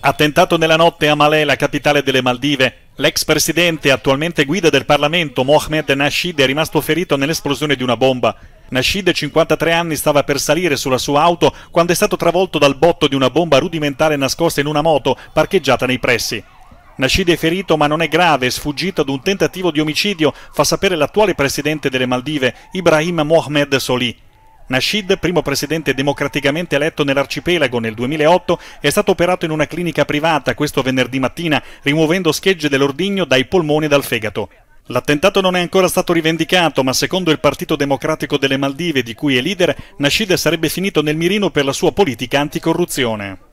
Attentato nella notte a Malé, la capitale delle Maldive. L'ex presidente, attualmente guida del Parlamento, Mohamed Nasheed, è rimasto ferito nell'esplosione di una bomba. Nasheed, 53 anni, stava per salire sulla sua auto quando è stato travolto dal botto di una bomba rudimentale nascosta in una moto parcheggiata nei pressi. Nasheed è ferito ma non è grave, è sfuggito ad un tentativo di omicidio, fa sapere l'attuale presidente delle Maldive, Ibrahim Mohamed Solih. Nasheed, primo presidente democraticamente eletto nell'arcipelago nel 2008, è stato operato in una clinica privata questo venerdì mattina, rimuovendo schegge dell'ordigno dai polmoni e dal fegato. L'attentato non è ancora stato rivendicato, ma secondo il Partito Democratico delle Maldive, di cui è leader, Nasheed sarebbe finito nel mirino per la sua politica anticorruzione.